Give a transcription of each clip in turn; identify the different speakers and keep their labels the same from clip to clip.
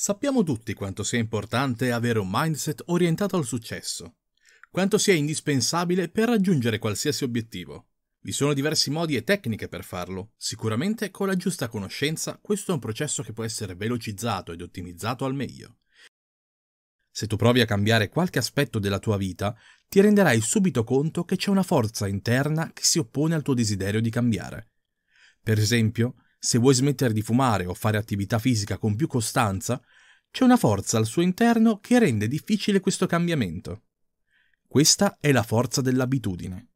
Speaker 1: Sappiamo tutti quanto sia importante avere un mindset orientato al successo, quanto sia indispensabile per raggiungere qualsiasi obiettivo. Vi sono diversi modi e tecniche per farlo. Sicuramente con la giusta conoscenza questo è un processo che può essere velocizzato ed ottimizzato al meglio. Se tu provi a cambiare qualche aspetto della tua vita, ti renderai subito conto che c'è una forza interna che si oppone al tuo desiderio di cambiare. Per esempio, se vuoi smettere di fumare o fare attività fisica con più costanza, c'è una forza al suo interno che rende difficile questo cambiamento. Questa è la forza dell'abitudine,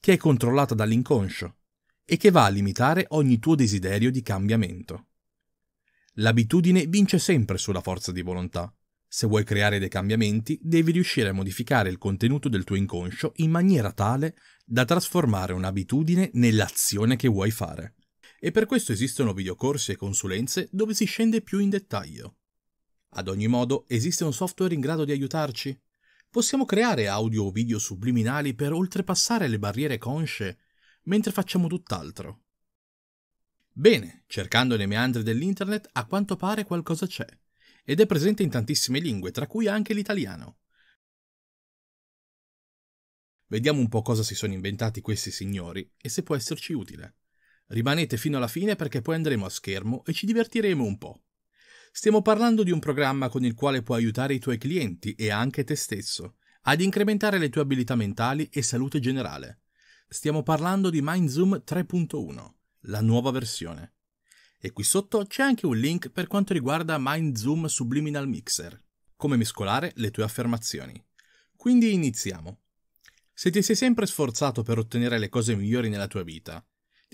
Speaker 1: che è controllata dall'inconscio e che va a limitare ogni tuo desiderio di cambiamento. L'abitudine vince sempre sulla forza di volontà. Se vuoi creare dei cambiamenti, devi riuscire a modificare il contenuto del tuo inconscio in maniera tale da trasformare un'abitudine nell'azione che vuoi fare e per questo esistono videocorsi e consulenze dove si scende più in dettaglio. Ad ogni modo, esiste un software in grado di aiutarci? Possiamo creare audio o video subliminali per oltrepassare le barriere consce mentre facciamo tutt'altro. Bene, cercando nei meandri dell'internet a quanto pare qualcosa c'è, ed è presente in tantissime lingue, tra cui anche l'italiano. Vediamo un po' cosa si sono inventati questi signori e se può esserci utile. Rimanete fino alla fine perché poi andremo a schermo e ci divertiremo un po'. Stiamo parlando di un programma con il quale puoi aiutare i tuoi clienti e anche te stesso ad incrementare le tue abilità mentali e salute generale. Stiamo parlando di MindZoom 3.1, la nuova versione. E qui sotto c'è anche un link per quanto riguarda MindZoom Subliminal Mixer, come mescolare le tue affermazioni. Quindi iniziamo. Se ti sei sempre sforzato per ottenere le cose migliori nella tua vita,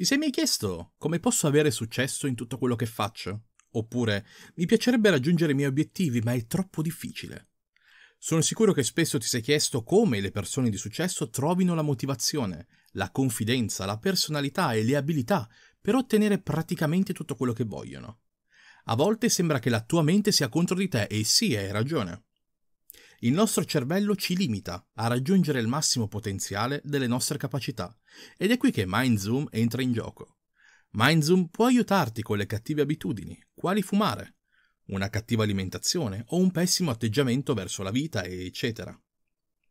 Speaker 1: ti sei mai chiesto come posso avere successo in tutto quello che faccio? Oppure mi piacerebbe raggiungere i miei obiettivi, ma è troppo difficile. Sono sicuro che spesso ti sei chiesto come le persone di successo trovino la motivazione, la confidenza, la personalità e le abilità per ottenere praticamente tutto quello che vogliono. A volte sembra che la tua mente sia contro di te e sì, hai ragione. Il nostro cervello ci limita a raggiungere il massimo potenziale delle nostre capacità ed è qui che MindZoom entra in gioco. MindZoom può aiutarti con le cattive abitudini, quali fumare, una cattiva alimentazione o un pessimo atteggiamento verso la vita, eccetera.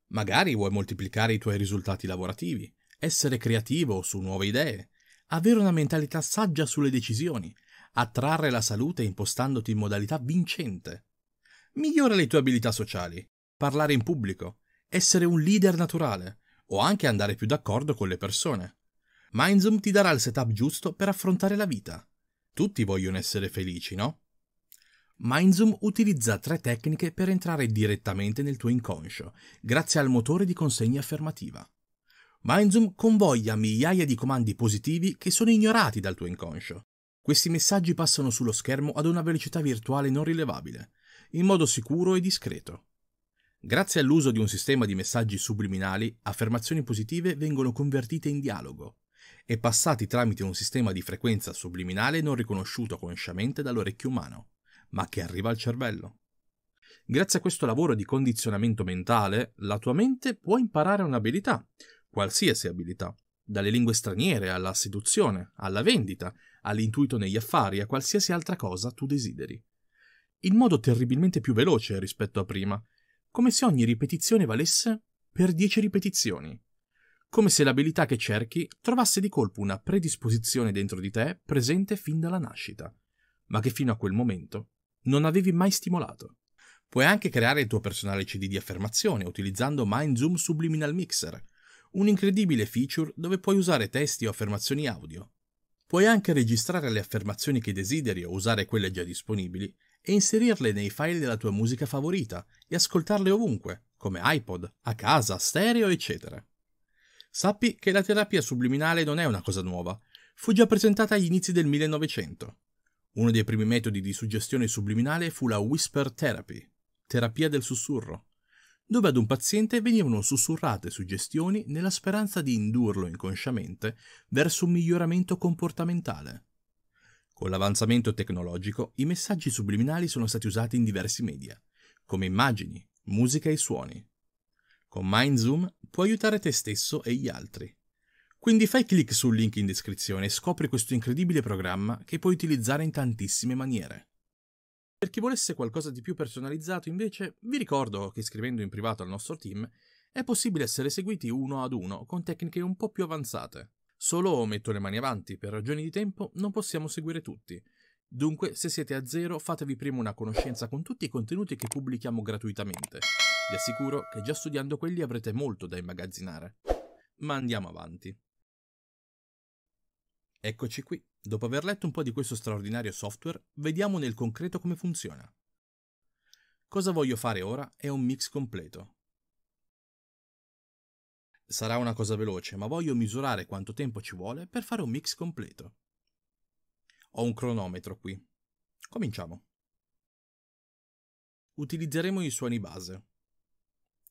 Speaker 1: Magari vuoi moltiplicare i tuoi risultati lavorativi, essere creativo su nuove idee, avere una mentalità saggia sulle decisioni, attrarre la salute impostandoti in modalità vincente. Migliora le tue abilità sociali, parlare in pubblico, essere un leader naturale o anche andare più d'accordo con le persone. Mindzoom ti darà il setup giusto per affrontare la vita. Tutti vogliono essere felici, no? Mindzoom utilizza tre tecniche per entrare direttamente nel tuo inconscio, grazie al motore di consegna affermativa. Mindzoom convoglia migliaia di comandi positivi che sono ignorati dal tuo inconscio. Questi messaggi passano sullo schermo ad una velocità virtuale non rilevabile, in modo sicuro e discreto. Grazie all'uso di un sistema di messaggi subliminali, affermazioni positive vengono convertite in dialogo e passati tramite un sistema di frequenza subliminale non riconosciuto consciamente dall'orecchio umano, ma che arriva al cervello. Grazie a questo lavoro di condizionamento mentale, la tua mente può imparare un'abilità, qualsiasi abilità, dalle lingue straniere alla seduzione, alla vendita, all'intuito negli affari, a qualsiasi altra cosa tu desideri. In modo terribilmente più veloce rispetto a prima, come se ogni ripetizione valesse per 10 ripetizioni, come se l'abilità che cerchi trovasse di colpo una predisposizione dentro di te presente fin dalla nascita, ma che fino a quel momento non avevi mai stimolato. Puoi anche creare il tuo personale CD di affermazione utilizzando Mind Zoom Subliminal Mixer, un incredibile feature dove puoi usare testi o affermazioni audio. Puoi anche registrare le affermazioni che desideri o usare quelle già disponibili e inserirle nei file della tua musica favorita e ascoltarle ovunque, come iPod, a casa, stereo, eccetera. Sappi che la terapia subliminale non è una cosa nuova, fu già presentata agli inizi del 1900. Uno dei primi metodi di suggestione subliminale fu la whisper therapy, terapia del sussurro, dove ad un paziente venivano sussurrate suggestioni nella speranza di indurlo inconsciamente verso un miglioramento comportamentale. Con l'avanzamento tecnologico, i messaggi subliminali sono stati usati in diversi media, come immagini, musica e suoni. Con MindZoom puoi aiutare te stesso e gli altri. Quindi fai clic sul link in descrizione e scopri questo incredibile programma che puoi utilizzare in tantissime maniere. Per chi volesse qualcosa di più personalizzato, invece, vi ricordo che scrivendo in privato al nostro team è possibile essere seguiti uno ad uno con tecniche un po' più avanzate. Solo metto le mani avanti, per ragioni di tempo non possiamo seguire tutti. Dunque, se siete a zero, fatevi prima una conoscenza con tutti i contenuti che pubblichiamo gratuitamente. Vi assicuro che già studiando quelli avrete molto da immagazzinare. Ma andiamo avanti. Eccoci qui. Dopo aver letto un po' di questo straordinario software, vediamo nel concreto come funziona. Cosa voglio fare ora è un mix completo. Sarà una cosa veloce, ma voglio misurare quanto tempo ci vuole per fare un mix completo. Ho un cronometro qui. Cominciamo. Utilizzeremo i suoni base.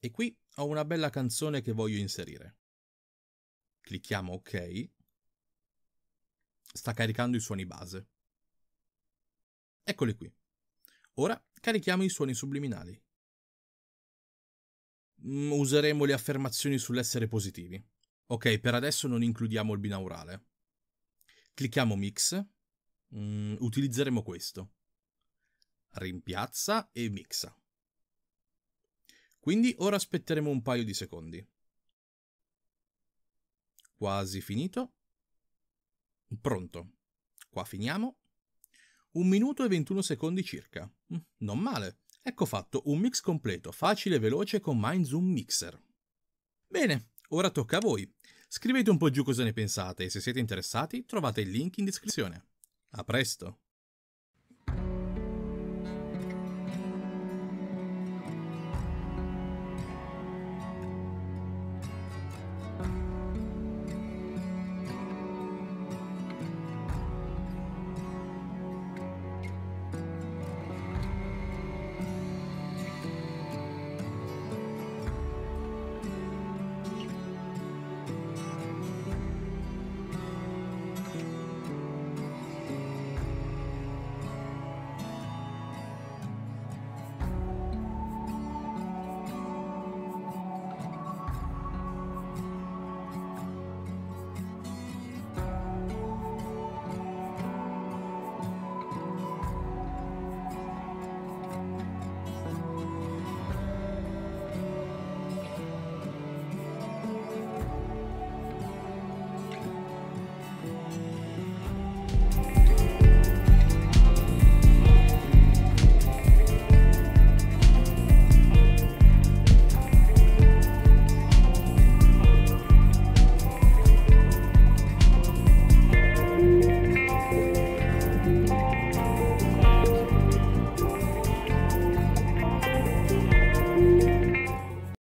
Speaker 1: E qui ho una bella canzone che voglio inserire. Clicchiamo OK. Sta caricando i suoni base. Eccoli qui. Ora carichiamo i suoni subliminali. Mm, useremo le affermazioni sull'essere positivi. Ok, per adesso non includiamo il binaurale. Clicchiamo Mix, mm, utilizzeremo questo. Rimpiazza e mixa. Quindi ora aspetteremo un paio di secondi. Quasi finito. Pronto. Qua finiamo. Un minuto e 21 secondi circa. Mm, non male. Ecco fatto un mix completo, facile e veloce con MindZoom Mixer. Bene, ora tocca a voi. Scrivete un po' giù cosa ne pensate e se siete interessati trovate il link in descrizione. A presto!